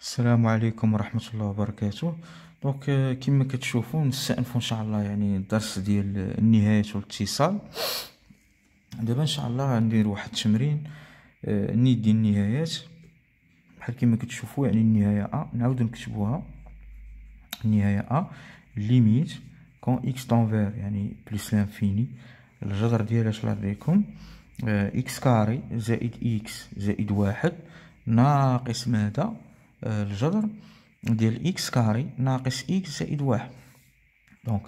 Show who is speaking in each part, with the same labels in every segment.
Speaker 1: السلام عليكم ورحمه الله وبركاته دونك كما كتشوفوا نستأنفوا ان شاء الله يعني الدرس ديال النهايه والاتصال دابا ان شاء الله غندير واحد التمرين آه، نيد ديال النهايات بحال كما كتشوفوا يعني النهايه ا نعاودو نكتبوها النهايه ا ليميت كون اكس تنفير يعني بلس لانفيني الجذر ديالها شنو لديكم اكس كاري زائد اكس زائد واحد ناقص ماذا الجذر ديال اكس كاري ناقص اكس زائد واحد دونك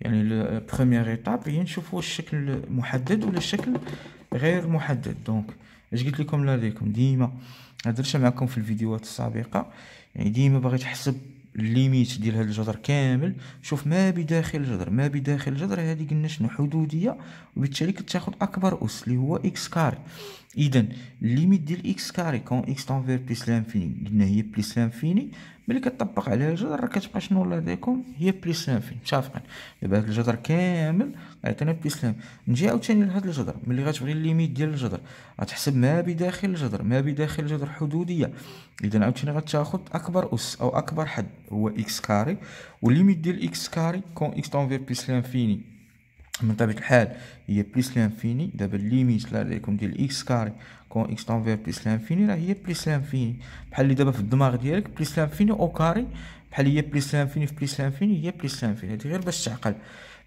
Speaker 1: يعني البروميير ايتاب هي نشوفوا الشكل محدد ولا الشكل غير محدد دونك اش قلت لكم لا ليكم ديما هضرت معكم في الفيديوهات السابقه يعني ديما باغي تحسب ليميت ديال هذا الجذر كامل شوف ما بداخل الجذر ما بداخل الجذر هذه قلنا شنو حدوديه وبالتالي كتاخذ اكبر اس اللي هو اكس كاري اذا ليميت ديال اكس كاري كون اكس تنفير بليس لانفيني قلنا هي بليس لانفيني ملي كطبق عليها الجدر راه كتبقى شنو الله يهديكم هي بليس لام متفقين دابا هاد الجدر كامل عطينا بليس لام نجي عاوتاني لهاد الجدر ملي غتبغي ليميت ديال الجدر غتحسب ما بداخل الجدر ما بداخل الجدر حدوديه اذا عاوتاني غتاخد اكبر اس او اكبر حد هو اكس كاري وليميت ديال اكس كاري كون اكس تنفير بليس لانفيني من طبيعة الحال هي بليس لانفيني دابا الليميت لا عليكم ديال اكس كاري كون اكس تنفير بليس لانفيني راه هي بليس لانفيني بحال اللي دابا في الدماغ ديالك بليس لانفيني او كاري بحال هي بليس لانفيني في بليس لانفيني هي بليس لانفيني هادي غير باش تعقل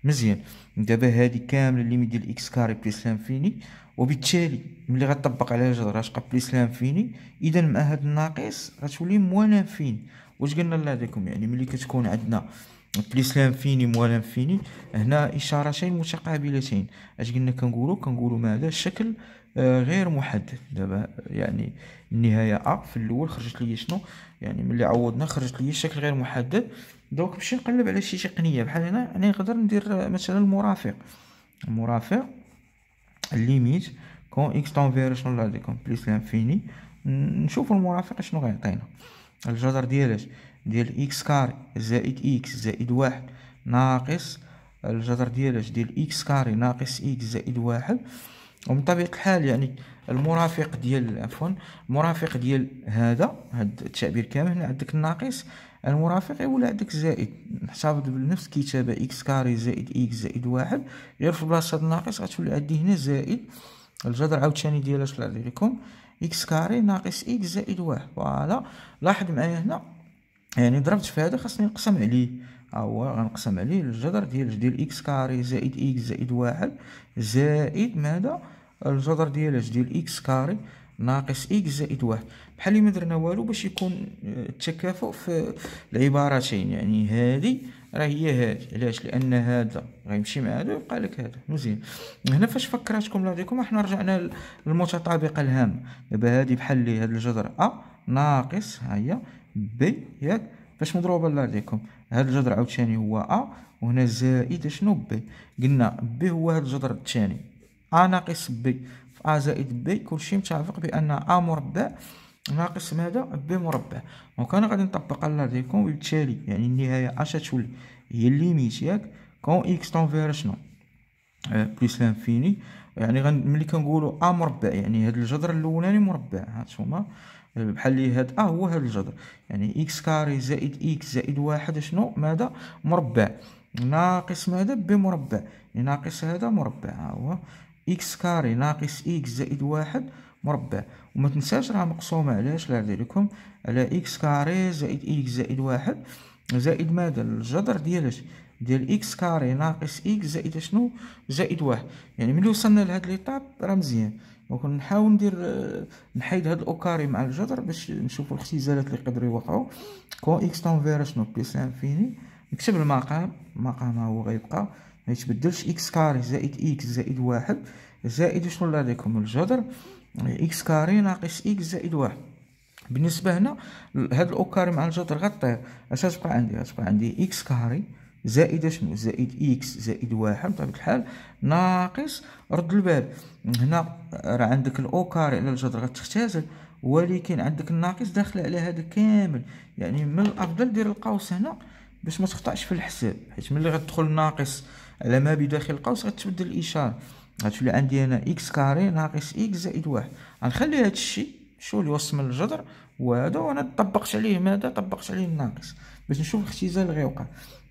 Speaker 1: مزيان دابا هادي كامله الليميت ديال اكس كاري بليس لانفيني وبالتالي ملي غطبق على الجذر غتبقى بليس لانفيني اذا مع هاد الناقص غتولي موان لانفيني واش قلنا الله عليكم يعني ملي كتكون عندنا بليس لانفيني موال لانفيني هنا اشارتين متقابلتين اش قلنا كنقولوا كنقولوا ماذا الشكل غير محدد دابا يعني النهايه ا في الاول خرجت لي شنو يعني ملي عوضنا خرجت لي شكل غير محدد دونك نمشي نقلب على شي تقنيه بحال هنا يعني نقدر ندير مثلا المرافق المرافق ليميت كون اكس تنفير شنو لا ديكم بليس لانفيني نشوف المرافق شنو غيعطينا الجذر ديالاش ديال اكس كاري زائد اكس زائد واحد ناقص الجذر ديالاش ديال اكس كاري ناقص اكس زائد واحد ومن طبيعة الحال يعني المرافق ديال عفوا المرافق ديال هذا هاد التعبير كامل هنا عندك الناقص المرافق يولي عندك زائد نحتفظ بنفس الكتابة اكس كاري زائد اكس زائد واحد غير في بلاصة الناقص غتولي عندي هنا زائد الجذر عاوتاني ديال اش اللي لكم اكس كاري ناقص اكس زائد واحد فوالا لاحظ معايا هنا يعني ضربت في هذا خاصني نقسم عليه ها هو غنقسم عليه الجذر ديال ديال اكس كاري زائد اكس زائد واحد زائد ماذا الجذر ديال اش ديال اكس كاري ناقص اكس زائد واحد بحال ما درنا والو باش يكون التكافؤ في العبارتين يعني هذه راه هي هادي علاش لان هذا غيمشي مع هذا ويبقى لك هذا مزيان هنا فاش فكرتكم لديكم حنا رجعنا للمتطابقه الهامه دابا هادي بحال لي هاد الجذر ا آه، ناقص ها هي بي ياك فاش مضروبه لديكم هاد الجذر عاوتاني هو ا وهنا زائد شنو بي قلنا بي هو هاد الجذر الثاني ا ناقص بي في ا زائد بي كلشي متفق بان ا مربع ناقص ماذا ب مربع دونك انا غادي نطبق على ديكون وبالتالي يعني النهايه اش تولي هي ليميت ياك كون اكس تنفير شنو أه بليس لانفيني يعني غن ملي كنقولوا ا مربع يعني هاد الجذر الاولاني مربع هانتوما آه، بحال لي هاد ا هو هاد الجذر يعني اكس كاري زائد اكس زائد واحد شنو ماذا مربع ناقص ماذا ب مربع يعني ناقص هذا مربع ها هو اكس كاري ناقص اكس زائد واحد مربع وما تنساش راه مقسومه علاش لا لكم على اكس كاري زائد اكس زائد واحد زائد ماذا الجذر ديال اش ديال اكس كاري ناقص اكس زائد شنو زائد واحد يعني ملي وصلنا لهاد ليطاب راه مزيان دونك نحاول ندير آه، نحيد هاد الاو كاري مع الجذر باش نشوفوا الاختزالات اللي يقدروا يوقعوا كون اكس تنفير شنو بلس انفيني نكتب المقام المقام هو غيبقى ما يتبدلش اكس كاري زائد اكس زائد واحد زائد شنو لا لكم الجذر اكس كاري ناقص اكس زائد واحد بالنسبه هنا هاد الاو كاري مع الجذر غطير اش غتبقى عندي غتبقى عندي اكس كاري زائد شنو زائد اكس زائد واحد بطبيعه الحال ناقص رد البال هنا راه عندك الاو كاري على الجذر غتختازل ولكن عندك الناقص داخل على هذا كامل يعني من الافضل دير القوس هنا باش ما تخطاش في الحساب حيت ملي غتدخل ناقص على ما بداخل القوس غتبدل الاشاره غتولي عندي انا اكس كاري ناقص اكس زائد واحد غنخلي هاد الشيء شو اللي وصل من الجذر وهذا وانا طبقت عليه ماذا طبقت عليه الناقص باش نشوف الاختزال اللي غيوقع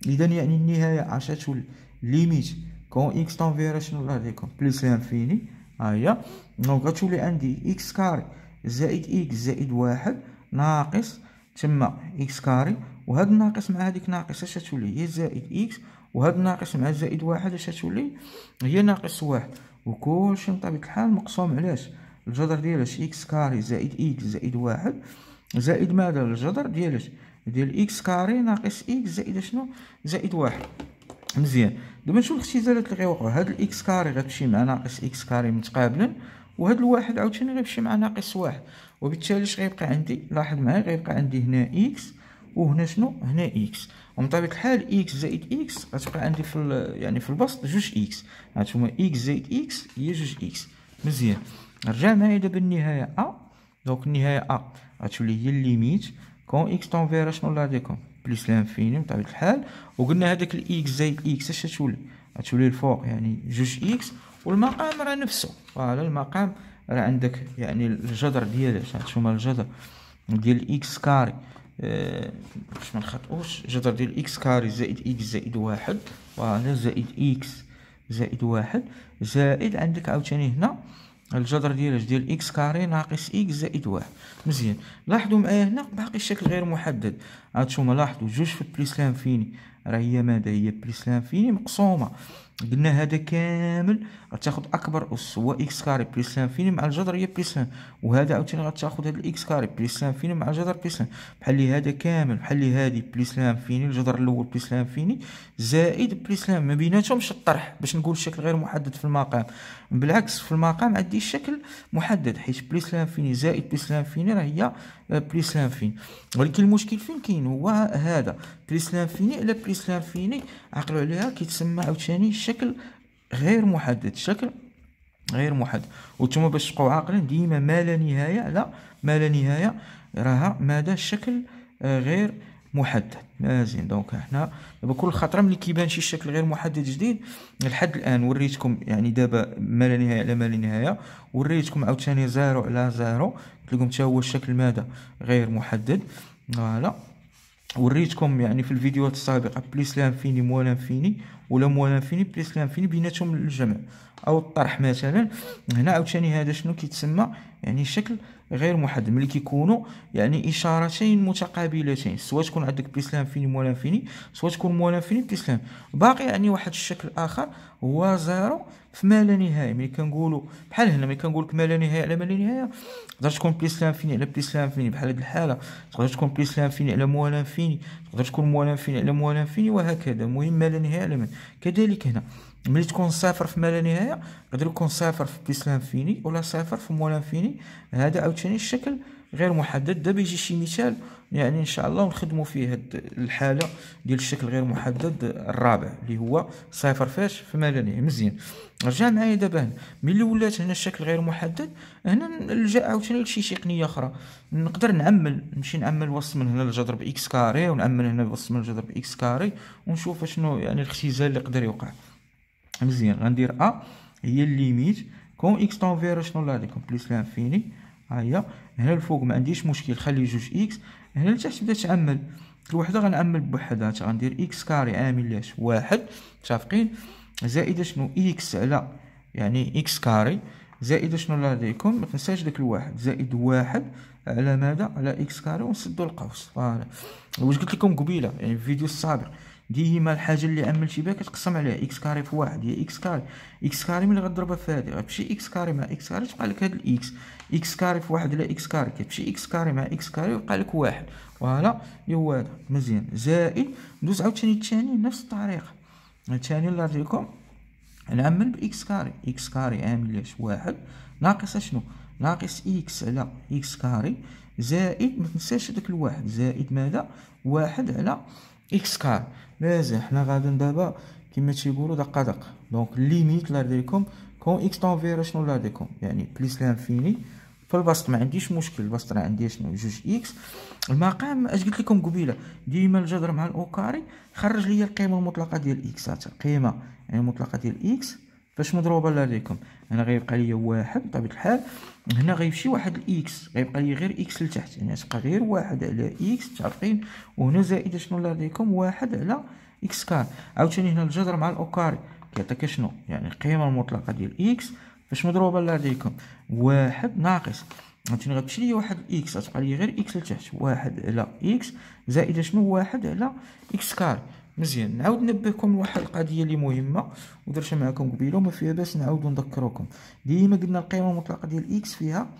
Speaker 1: اذا يعني النهايه تولي ليميت كون اكس تنفيرا شنو الله ليكم بليس لانفيني ها هي دونك غتولي عندي اكس كاري زائد اكس زائد واحد ناقص تما اكس كاري وهذا الناقص مع هاديك ناقص اش تولي هي زائد اكس وهاد ناقص مع زائد واحد اش هتولي هي ناقص واحد وكلشي بطبيعة الحال مقسوم علاش الجذر ديالاش اكس كاري زائد اكس زائد واحد زائد ماذا الجذر ديالاش ديال اكس كاري ناقص اكس زائد شنو زائد واحد مزيان دابا نشوف الاختزالات اللي غيوقعوا هاد الاكس كاري غتمشي مع ناقص اكس كاري متقابلا وهاد الواحد عاوتاني غيمشي مع ناقص واحد وبالتالي اش غيبقى عندي لاحظ معايا غيبقى عندي هنا اكس وهنا شنو هنا اكس ومطابق الحال اكس زائد اكس غتبقى عندي في يعني في البسط جوج اكس هانتوما اكس زائد اكس هي جوج اكس مزيان نرجع معايا دابا النهايه ا دونك النهايه ا غتولي هي الليميت كون اكس تنفير اشنو لا بليس لانفيني بطبيعه الحال وقلنا هذاك الاكس زائد اكس اش غتولي غتولي الفوق يعني جوج اكس والمقام راه نفسه فوالا المقام راه عندك يعني الجذر ديالك هانتوما الجذر ديال اكس كاري باش ما نخطئوش جذر ديال اكس كاري زائد اكس زائد واحد وهنا زائد اكس زائد واحد زائد عندك عاوتاني هنا الجذر ديالاش ديال اكس كاري ناقص اكس زائد واحد مزيان لاحظوا معايا هنا باقي الشكل غير محدد هانتوما لاحظوا جوج في بليس لانفيني راه هي ماذا هي بليس لانفيني مقسومه قلنا هذا كامل غتاخد اكبر اس هو اكس كاري بلس لانفيني مع هي بلس وهذا عاوتاني غتاخد هذا الاكس كاري بلس لانفيني مع الجذر بلس بحال لي هذا كامل بحال لي هادي بلس لانفيني الجذر الاول بلس لانفيني زائد بلس لان ما بيناتهمش الطرح باش نقول الشكل غير محدد في المقام بالعكس في المقام عندي الشكل محدد حيت بلس لانفيني زائد بلس لانفيني راه هي بلس لانفيني ولكن المشكل فين كاين هو هذا بلس لانفيني على بلس لانفيني عقلوا عليها كيتسمى عاوتاني الشكل بشكل غير محدد شكل غير محدد وانتم باش تبقاو عاقلين ديما ما لا نهايه لا ما لا نهايه راها مدى الشكل آه، غير محدد مازين آه، دونك هنا دابا كل خطره ملي كيبان شي شكل غير محدد جديد لحد الان وريتكم يعني دابا ما لا نهايه لا ما لا نهايه وريتكم عاوتاني زيرو على زيرو قلت لكم حتى هو الشكل ماذا غير محدد فوالا وريتكم يعني في الفيديوهات السابقه بليس لانفيني مو لانفيني ولا مو لانفيني بليس لانفيني بيناتهم الجمع او الطرح مثلا هنا عاوتاني هذا شنو كيتسمى يعني شكل غير محدد ملي كيكونوا يعني اشارتين متقابلتين سواء تكون عندك بليس لانفيني مو لانفيني سواء تكون مو لانفيني بليس لان باقي يعني واحد الشكل اخر هو زيرو في ما لا نهايه ملي كنقولوا بحال هنا ملي كنقول لك ما لا نهايه على ما لا نهايه تقدر تكون بليس لانفيني على بليس لانفيني بحال هذه الحاله تقدر تكون بليس لانفيني على مو لانفيني تقدر تكون مو لانفيني على مو لانفيني وهكذا المهم ما لا نهايه على من كذلك هنا ملي تكون صفر في ما لا نهايه يقدر يكون صفر في بليس لانفيني ولا صفر في مو لانفيني هذا عاوتاني الشكل غير محدد دابا يجي شي مثال يعني ان شاء الله نخدمو فيه هاد الحاله ديال الشكل غير محدد الرابع اللي هو صفر فاش في ملامح مزيان رجع معايا دابا هنا ملي ولات هنا الشكل غير محدد هنا نلجا عاوتاني لشي تقنيه اخرى نقدر نعمل نمشي نعمل وصل من هنا الجذر باكس كاري ونعمل هنا وصل من الجذر باكس كاري ونشوف شنو يعني الاختزال اللي يقدر يوقع مزيان غندير ا هي الليميت كون اكس تونفير شنو لا ديكم بليس لانفيني ها هي هنا الفوق ما عنديش مشكل خلي جوج اكس هنا لتحت بدا تعمل كل وحده غنعمل بوحدها غندير اكس كاري عامل لاش واحد متفقين زائد شنو اكس على يعني اكس كاري زائد شنو لديكم ما تنساش داك الواحد زائد واحد على ماذا على اكس كاري ونسدو القوس فوالا واش قلت لكم قبيله يعني في الفيديو السابق ديما الحاجه اللي عملت بها كتقسم عليها اكس كاري في واحد هي اكس كاري اكس كاري ملي غضربها في هادي غتمشي اكس كاري مع اكس كاري تبقى لك هاد الاكس اكس كاري في واحد على اكس كاري كتمشي اكس كاري مع اكس كاري ويبقى لك واحد فوالا هو هذا مزيان زائد ندوز عاوتاني الثاني نفس الطريقه الثاني اللي رجيكم نعمل باكس كاري اكس كاري عامل ليش واحد ناقص شنو ناقص اكس على اكس كاري زائد ما تنساش هذاك الواحد زائد ماذا واحد على اكس كار مازال حنا غادي دابا كما تيقولوا دقه دقه دونك ليميت لا ديكم كون اكس تنفير شنو لا ديكم يعني بليس لانفيني في البسط ما عنديش مشكل البسط راه عندي شنو جوج اكس المقام اش قلت لكم قبيله ديما الجذر مع الاوكاري خرج لي القيمه المطلقه ديال اكس القيمه يعني المطلقه ديال اكس باش مضروبه لا ليكم انا غيبقى ليا واحد بطبيعه الحال هنا غيمشي واحد الاكس غيبقى لي غير اكس لتحت يعني تبقى غير واحد على اكس تعرفين وهنا زائد شنو لا ليكم واحد على اكس كار عاوتاني هنا الجذر مع الاوكاري كيعطيك شنو يعني القيمه المطلقه ديال اكس باش مضروبه لا ليكم واحد ناقص عاوتاني غتمشي ليا واحد اكس غتبقى لي غير اكس لتحت واحد على اكس زائد شنو واحد على اكس كار مزيان نعاود نبهكم لواحد القضيه اللي مهمه ودرتها معكم قبيله وما فيها باس نعاود نذكركم ديما قلنا القيمه المطلقه ديال اكس فيها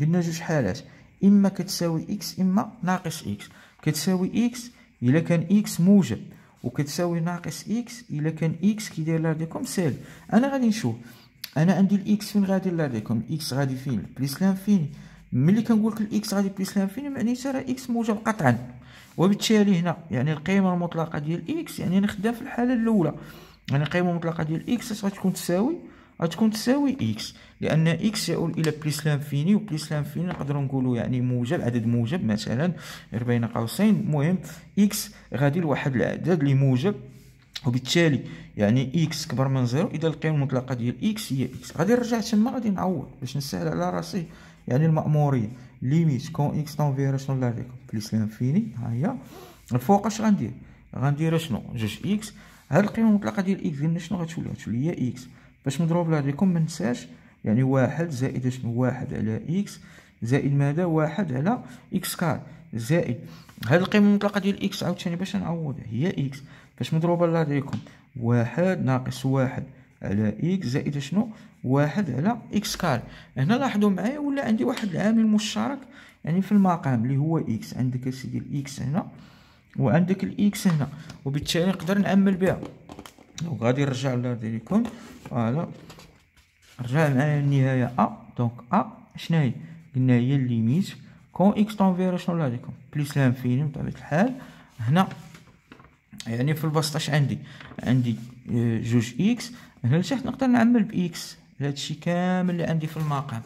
Speaker 1: قلنا جوج حالات اما كتساوي اكس اما ناقص اكس كتساوي اكس الا كان اكس موجب وكتساوي ناقص اكس الا كان اكس كيداير لا ديكوم سالب انا غادي نشوف انا عندي الاكس فين غادي لا ديكوم غادي فين بليس لانفيني ملي كنقول لك الاكس غادي بليس لانفيني معنيتها راه اكس موجب قطعا وبالتالي هنا يعني القيمه المطلقه ديال اكس يعني نخدم في الحاله الاولى يعني القيمه المطلقه ديال اكس اش غتكون تساوي غتكون تساوي اكس لان اكس يؤول الى بليس لانفيني وبليس لانفيني نقدروا نقولوا يعني موجب عدد موجب مثلا بين قوسين المهم اكس غادي لواحد العدد اللي موجب وبالتالي يعني اكس كبر من زيرو اذا القيمه المطلقه ديال اكس هي اكس غادي نرجع تما غادي نعوض باش نسهل على راسي يعني المأموريه ليميت كون اكس تنفير شنو لا بيكم بليس لانفيني ها هي الفوق اش غندير غندير شنو جوج اكس هاد القيمه المطلقه ديال اكس ديالنا شنو غتولي غتولي هي اكس باش نضرب لها بكم ما ننساش يعني واحد زائد شنو واحد على اكس زائد ماذا واحد على اكس كار زائد هاد القيمه المطلقه ديال اكس عاوتاني باش نعوضها هي اكس باش مضروبه لها واحد ناقص واحد على اكس زائد شنو واحد على اكس كاري هنا لاحظوا معايا ولا عندي واحد العامل مشترك يعني في المقام اللي هو اكس عندك اسيدي x هنا وعندك x هنا وبالتالي نقدر نعمل بها دونك غادي نرجع لديكم فوالا رجع معايا النهايه ا دونك ا شناهي قلنا هي الليميت كون اكس تنفير شنو لديكم بليس لانفيني بطبيعه الحال هنا يعني في البسط اش عندي عندي آه، جوج اكس هنا لتحت نقدر نعمل باكس هادشي كامل اللي عندي في المقام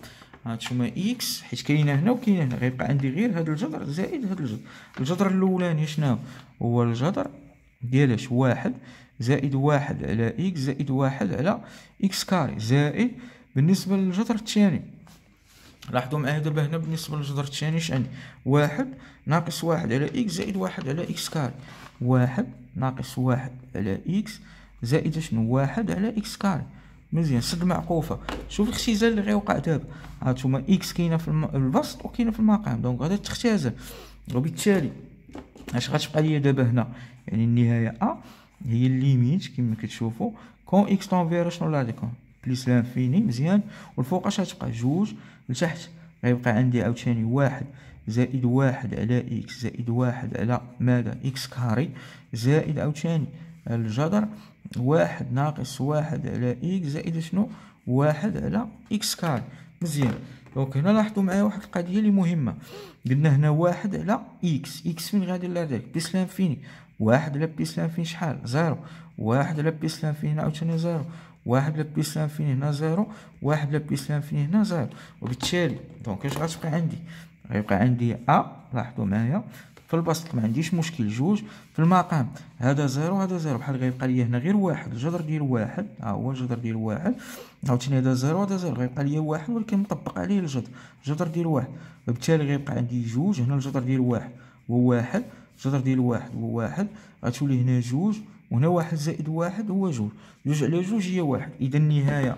Speaker 1: هانتوما اكس حيت كاينه هنا وكاينه هنا غيبقى عندي غير هاد الجذر زائد هاد الجذر الجذر الاولاني شناهو هو الجذر ديالاش واحد زائد واحد على اكس زائد واحد على اكس كاري زائد بالنسبه للجذر الثاني لاحظوا معايا دابا هنا بالنسبه للجذر الثاني اش عندي واحد ناقص واحد على اكس زائد واحد على اكس كاري واحد ناقص واحد على اكس زائد شنو واحد على اكس كاري مزيان سد معقوفه شوف الاختزال اللي غيوقع دابا هانتوما اكس كاينه في البسط وكاينه في المقام دونك غادي تختزل وبالتالي اش غتبقى ليا دابا هنا يعني النهايه ا هي الليميت كما كتشوفوا كون اكس طونفيرا شنو لا غادي يكون بليس لانفيني مزيان والفوق اش غتبقى جوج لتحت غيبقى عندي عاوتاني واحد زائد واحد على اكس زائد واحد على ماذا اكس كاري زائد عاوتاني الجذر واحد ناقص واحد على إكس زائد شنو واحد على إكس كار مزيان دونك هنا لاحظوا معايا واحد القضيه اللي مهمه قلنا هنا واحد على اكس اكس فين غادي لهذاك بيس لانفيني واحد على بيس لانفيني شحال زيرو واحد على بيس لانفيني هنا عاوتاني زيرو واحد على بيس لانفيني هنا زيرو واحد على بيس لانفيني هنا زيرو وبالتالي دونك اش غتبقى عندي غيبقى عندي ا لاحظوا معايا في البسط ما عنديش مشكل جوج في المقام هذا زيرو هذا زيرو بحال غيبقى ليا هنا غير واحد الجذر ديال واحد ها هو الجذر ديال واحد عاوتاني هذا زيرو هذا زيرو غيبقى ليا واحد ولكن مطبق عليه الجذر الجذر ديال واحد وبالتالي غيبقى عندي جوج هنا الجذر ديال واحد هو واحد الجذر ديال واحد هو واحد غتولي هنا جوج وهنا واحد زائد واحد هو جوج جوج على جوج هي واحد اذا النهايه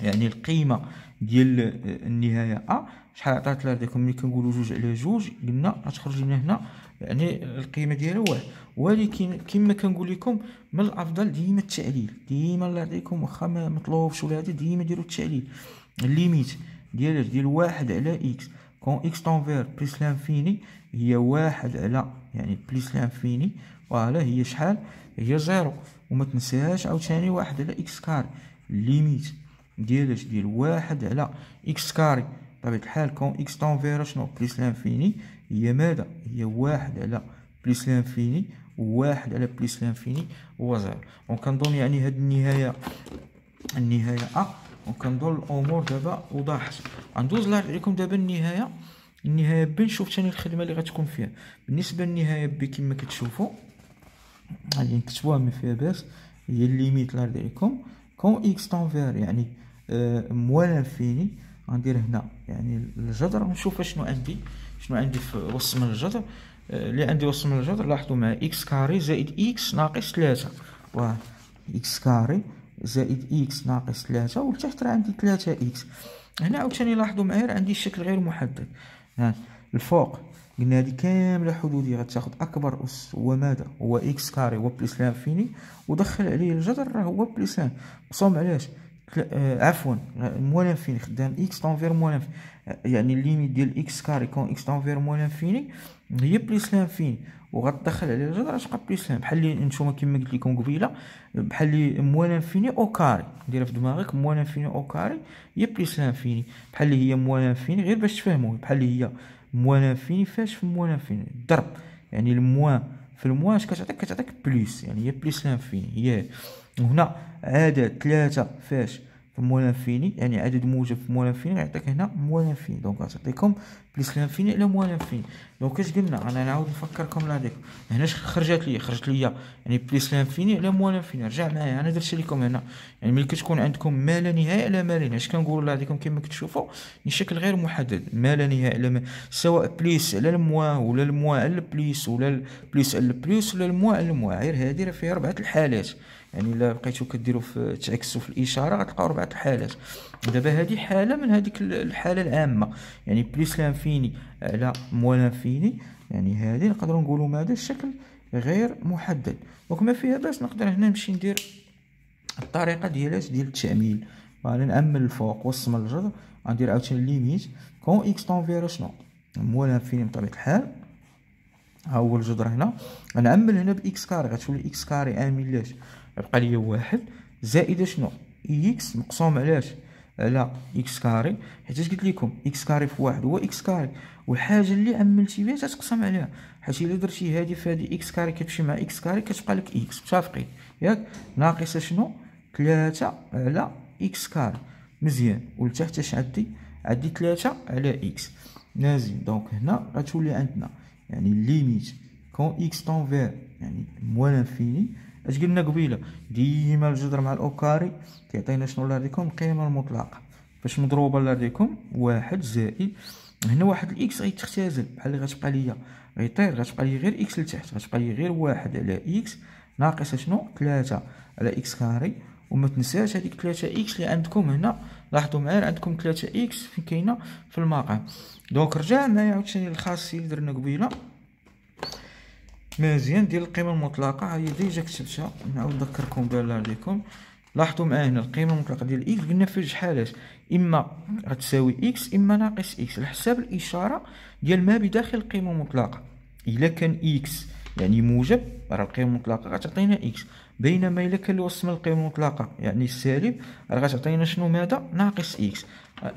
Speaker 1: يعني القيمه ديال آه، النهايه ا شحال عطات داك ملي كنقولوا جوج على جوج قلنا غتخرج لنا هنا يعني القيمه ديالها واحد ولكن كما كنقول لكم من الافضل ديما التعليل ديما الله يعطيكم واخا ما مطلوبش ولا هذا ديما ديروا التعليل الليميت ديال ديال واحد على اكس كون اكس تونفير بليس لانفيني هي واحد على يعني بليس لانفيني فوالا هي شحال هي زيرو وما تنساهاش عاوتاني واحد على اكس كاري ليميت ديالاش ديال واحد على اكس كاري بطبيعة الحال كون إكس تنفير شنو بليس لانفيني هي ماذا هي واحد على بليس لانفيني واحد على بليس لانفيني هو زيرو كنظن يعني هاد النهاية النهاية أ دونك كنظن الأمور دابا وضاحت غندوز لكم دابا النهاية النهاية ب نشوف تاني الخدمة اللي غتكون فيها بالنسبة للنهاية ب كما كتشوفوا غادي نكتبوها ما فيها باس هي الليميت الله يرضي عليكم كون إكس تنفير يعني موال لانفيني غندير هنا يعني الجذر ونشوف شنو عندي شنو عندي في وسط من الجذر آه، اللي عندي وسط من الجذر لاحظوا مع اكس كاري زائد اكس ناقص 3 و اكس كاري زائد اكس ناقص 3 ولتحت راه عندي 3 اكس هنا عاوتاني لاحظوا معايا عندي الشكل غير محدد الفوق قلنا هذه كامله حدوديه غتاخذ اكبر اس هو مادا هو اكس كاري هو بلس لانفيني ودخل عليه الجذر راه هو بلس لان قسم علاش آه، عفوا موال انفيني خدام اكس تنفير موال انفيني يعني الليميت ديال اكس كاري كون اكس تنفير موال انفيني هي بليس لانفيني وغتدخل على الجذر غتبقى بليس لان بحال اللي نتوما كيما قلت لكم قبيله بحال لي موال انفيني او كاري ديرها في دماغك موال انفيني او كاري هي بليس لانفيني بحال لي هي موال انفيني غير باش تفهموا بحال لي هي موال انفيني فاش في موال انفيني الضرب يعني الموان في الموان اش كتعطيك كتعطيك بليس يعني هي بليس لانفيني هي وهنا عدد ثلاثة فاش في المول يعني عدد موجب في المول يعطيك هنا مو لانفيني دونك غتعطيكم بليس لانفيني على مو لانفيني دونك اش قلنا انا نعاود نفكركم لهاديك هنا خرجت لي خرجت لي يعني بليس لانفيني على مو لانفيني رجع معايا انا درت لكم هنا يعني ملي كتكون عندكم ما لا نهايه على ما لا نهايه اش كنقولوا لهاديكم كما كتشوفوا يعني شكل غير محدد ما لا نهايه على ما سواء بليس على الموا ولا الموا على البليس ولا البليس على البليس ولا الموا على الموا غير هادي راه فيها ربعه الحالات يعني الا بقيتو كديرو في تعكسو في الاشاره غتلقاو ربعه الحالات دابا هذه حاله من هذيك الحاله العامه يعني بليس لانفيني على موال لانفيني يعني هذه نقدروا نقولوا ماذا الشكل غير محدد وكما فيها باش نقدر هنا نمشي ندير الطريقه ديالاش ديال التعميل غادي نعمل الفوق والصم الجذر غندير عاوتاني ليميت كون اكس تنفيرا شنو موال لانفيني بطبيعه الحال ها هو الجذر هنا غنعمل هنا باكس كاري غتولي اكس كاري ان ميلاش يبقى لي واحد زائد شنو اكس مقسوم علاش على اكس كاري حيت قلت لكم اكس كاري في واحد هو اكس كاري والحاجه اللي عملتي بها تتقسم عليها حيت الا درتي هادي في هذه اكس كاري كتمشي مع اكس كاري كتبقى لك اكس متفقين ياك ناقص شنو 3 على اكس كاري مزيان ولتحت اش عندي عندي 3 على اكس نازل دونك هنا غتولي عندنا يعني ليميت كون اكس طون فير يعني موال انفيني اش قلنا قبيله ديما الجذر مع الاوكاري كيعطينا شنو لديكم القيمه المطلقه فاش مضروبه لديكم واحد زائد هنا واحد الاكس غيتختزل بحال اللي غتبقى ليا غيطير غتبقى لي غير اكس لتحت غتبقى لي غير واحد على اكس ناقص شنو ثلاثة على اكس كاري وما تنساش هذيك 3 اكس اللي عندكم هنا لاحظوا معايا عندكم 3 اكس فين كاينه في المقام دونك رجع معايا عاوتاني الخاصيه اللي درنا قبيله مزيان ديال القيمه المطلقه هي ديجا كتبتها نعاود نذكركم بالله عليكم لاحظوا معايا هنا القيمه المطلقه ديال اكس قلنا في جوج حالات اما غتساوي اكس اما ناقص اكس على حساب الاشاره ديال ما بداخل القيمه المطلقه الا كان اكس يعني موجب راه القيمه المطلقه غتعطينا اكس بينما الا كان الوسط من القيمه المطلقه يعني السالب راه غتعطينا شنو ماذا ناقص اكس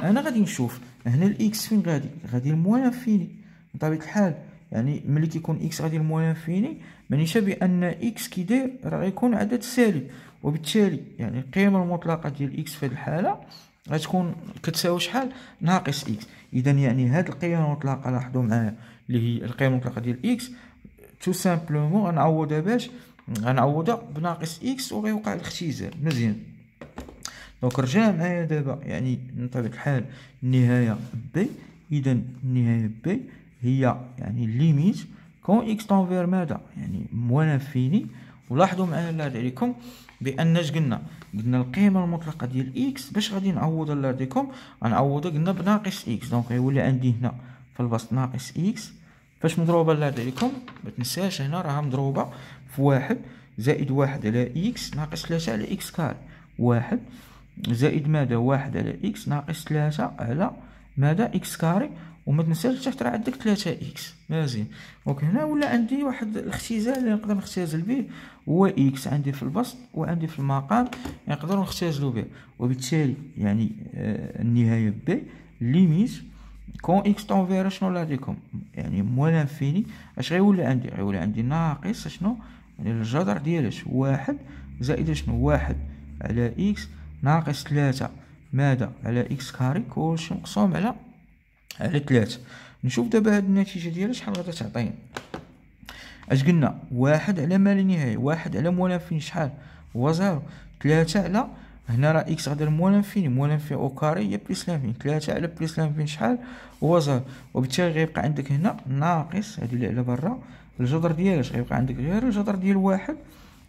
Speaker 1: انا غادي نشوف هنا الاكس فين غادي غادي الموان فيني بطبيعه الحال يعني ملي كيكون اكس غادي لموان انفيني معنيش بان اكس كي داير راه غيكون عدد سالب وبالتالي يعني القيمه المطلقه ديال اكس في هذه الحاله غتكون كتساوي شحال ناقص اكس اذا يعني هاد القيمه المطلقه لاحظوا معايا اللي هي القيمه المطلقه ديال اكس تو سامبلومون غنعوضها باش غنعوضها بناقص اكس وغيوقع الاختزال مزيان دونك رجع معايا دابا يعني من طبيعه الحال النهايه بي اذا النهايه بي هي يعني ليميت كون اكس تنفير ماذا يعني موالف فيني ولاحظوا معايا عليكم بان اش قلنا قلنا القيمه المطلقه ديال اكس باش غادي نعوضها لديكم غنعوضها قلنا بناقص اكس دونك غيولي عندي هنا في البسط ناقص اكس فاش مضروبه لديكم ما تنساش هنا راها مضروبه في واحد زائد واحد على اكس ناقص ثلاثة على اكس كار واحد زائد ماذا واحد على اكس ناقص ثلاثة على ماذا اكس كاري وما تنساش تحت راه عندك 3 اكس مزيان دونك هنا ولا عندي واحد الاختزال اللي يعني نقدر نختزل به هو اكس عندي في البسط وعندي في المقام يعني نقدر نختزلو به وبالتالي يعني آه النهايه ب ليميت كون اكس طونفيرا شنو لاديكم يعني موال انفيني اش غيولي عندي غيولي عندي ناقص شنو يعني الجذر ديالاش واحد زائد شنو واحد على اكس ناقص ثلاثة ماذا على اكس كاري كلشي مقسوم على على ثلاثة نشوف دابا هاد النتيجة ديالها شحال غادا تعطينا اش قلنا واحد على ما لا نهاية واحد على موال انفيني شحال هو زيرو ثلاثة على هنا راه اكس غادا موال انفيني موال انفيني او كاري هي بليس لانفيني ثلاثة على بليس لانفيني شحال هو زيرو وبالتالي غيبقى عندك هنا ناقص هادي اللي على برا الجذر ديالها غيبقى عندك غير الجذر ديال واحد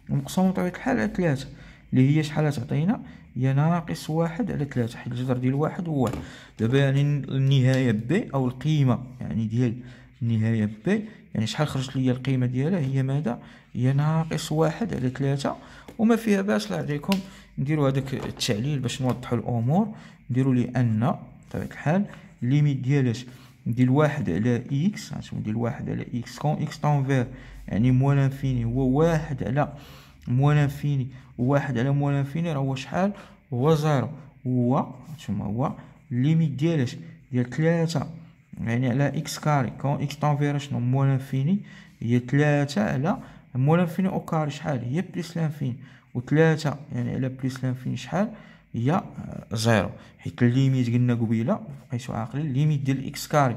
Speaker 1: مقسوم بطبيعة الحال على ثلاثة اللي هي شحال تعطينا هي ناقص واحد على ثلاثة حيت الجذر ديال واحد هو واحد دابا يعني النهاية بي أو القيمة يعني ديال النهاية بي يعني شحال خرجت لي القيمة ديالها هي ماذا هي ناقص واحد على ثلاثة وما فيها باش الله يعطيكم نديرو هداك التعليل باش نوضحو الأمور نديرو لي أن بطبيعة الحال ليميت ديالاش ندير واحد على إكس غنشوف ندير واحد على إكس كون إكس فير يعني موال لانفيني هو واحد على موالان فيني واحد على موالان فيني راه هو شحال هو زيرو هو تما هو ليميت ديالاش ديال تلاتة يعني على اكس كاري كون اكس طونفيرا شنو موالان فيني هي تلاتة على موالان فيني او كاري شحال هي بليس لانفيني و تلاتة يعني على بليس لانفيني شحال هي زيرو حيت الليميت قلنا قبيله بقيتو عاقلين الليميت ديال اكس كاري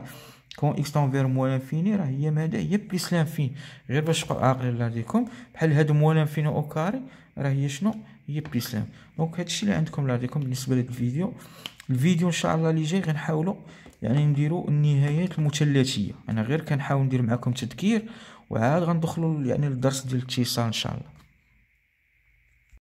Speaker 1: كون اكس تون فير موان راه هي ماذا هي بليس لانفين غير باش تبقاو عاقلين لاديكم بحال هاد موان انفيني او كاري راه هي شنو هي بليس لان دونك هادشي اللي عندكم لاديكم بالنسبه لهاد الفيديو الفيديو ان شاء الله اللي جاي غنحاولوا يعني نديروا النهايات المثلثيه انا غير كنحاول ندير معكم تذكير وعاد غندخلوا يعني للدرس ديال الاتصال ان شاء الله